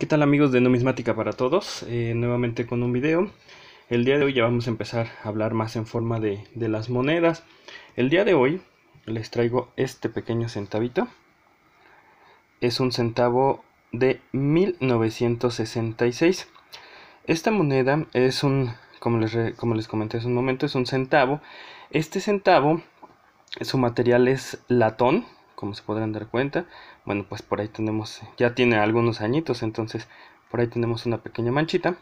¿Qué tal amigos de Numismática para Todos? Eh, nuevamente con un video. El día de hoy ya vamos a empezar a hablar más en forma de, las monedas. El día de hoy les traigo este pequeño centavito. Es un centavo de 1966. Esta moneda es un, como les, como les comenté hace un momento, es un centavo. Este centavo, su material es latón, como se podrán dar cuenta. Bueno, pues por ahí tenemos, ya tiene algunos añitos, entonces por ahí tenemos una pequeña manchita.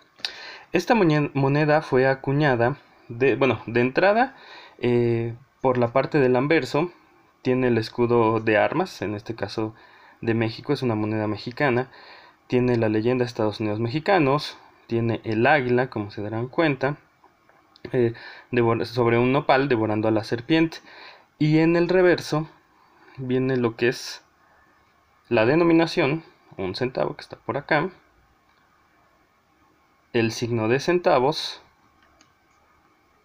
Esta moneda fue acuñada, de, bueno, de entrada, eh, por la parte del anverso, tiene el escudo de armas, en este caso de México, es una moneda mexicana, tiene la leyenda de Estados Unidos mexicanos, tiene el águila, como se darán cuenta, eh, sobre un nopal devorando a la serpiente, y en el reverso viene lo que es la denominación, un centavo que está por acá, el signo de centavos,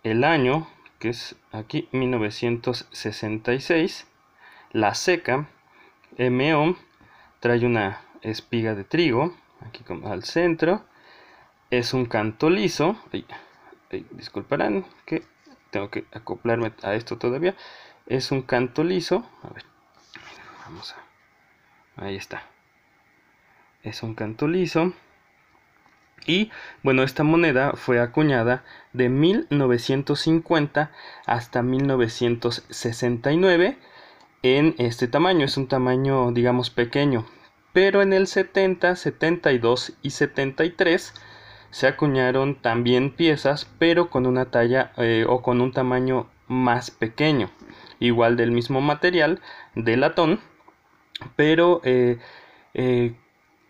el año, que es aquí 1966, la seca, MO, trae una espiga de trigo, aquí como al centro, es un canto liso, disculparán que tengo que acoplarme a esto todavía, es un canto liso, a ver, ahí está es un canto liso y bueno, esta moneda fue acuñada de 1950 hasta 1969 en este tamaño. Es un tamaño, digamos, pequeño. Pero en el 70, 72 y 73 se acuñaron también piezas, pero con una talla eh, o con un tamaño más pequeño. Igual del mismo material, de latón pero eh, eh,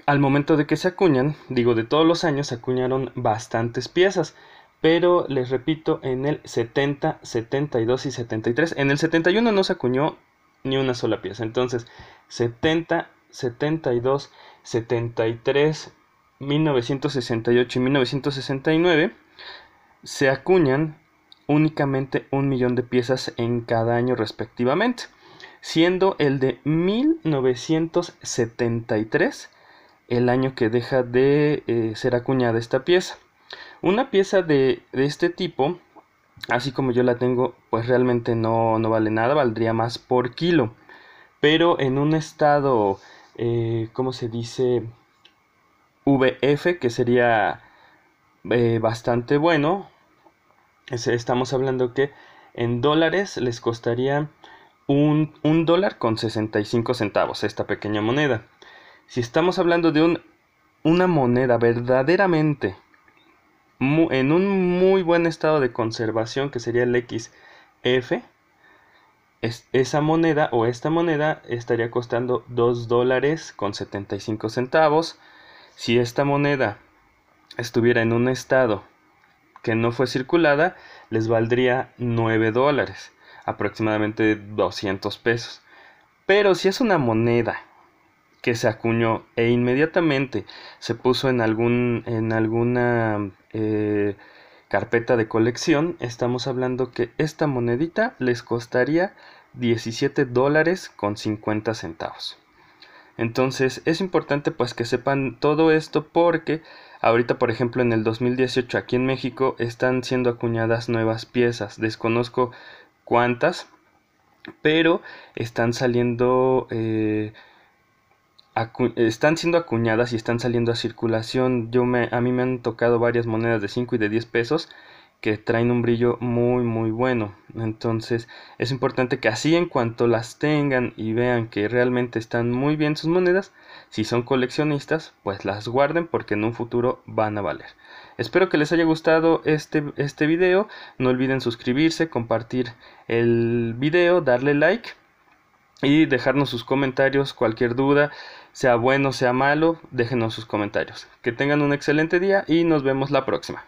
al momento de que se acuñan, digo de todos los años, acuñaron bastantes piezas, pero les repito, en el 70, 72 y 73, en el 71 no se acuñó ni una sola pieza, entonces 70, 72, 73, 1968 y 1969 se acuñan únicamente un millón de piezas en cada año respectivamente siendo el de 1973 el año que deja de eh, ser acuñada esta pieza. Una pieza de, este tipo, así como yo la tengo, pues realmente no, vale nada, valdría más por kilo. Pero en un estado, eh, ¿cómo se dice? VF, que sería eh, bastante bueno. estamos hablando que en dólares les costaría un, dólar con 65 centavos, esta pequeña moneda. Si estamos hablando de una moneda verdaderamente en un muy buen estado de conservación, que sería el XF, es, esa moneda o esta moneda estaría costando 2 dólares con 75 centavos. Si esta moneda estuviera en un estado que no fue circulada, les valdría 9 dólares aproximadamente 200 pesos. Pero si es una moneda que se acuñó e inmediatamente se puso en, algún, en alguna eh, carpeta de colección, estamos hablando que esta monedita les costaría 17 dólares con 50 centavos. Entonces es importante pues que sepan todo esto porque ahorita por ejemplo en el 2018 aquí en México están siendo acuñadas nuevas piezas. Desconozco cuantas, pero están saliendo, eh, están siendo acuñadas y están saliendo a circulación. Yo me, a mí me han tocado varias monedas de 5 y de 10 pesos que traen un brillo muy muy bueno entonces es importante que así en cuanto las tengan y vean que realmente están muy bien sus monedas si son coleccionistas pues las guarden porque en un futuro van a valer espero que les haya gustado este, este video no olviden suscribirse compartir el video darle like y dejarnos sus comentarios, cualquier duda, sea bueno, sea malo, déjenos sus comentarios. Que tengan un excelente día y nos vemos la próxima.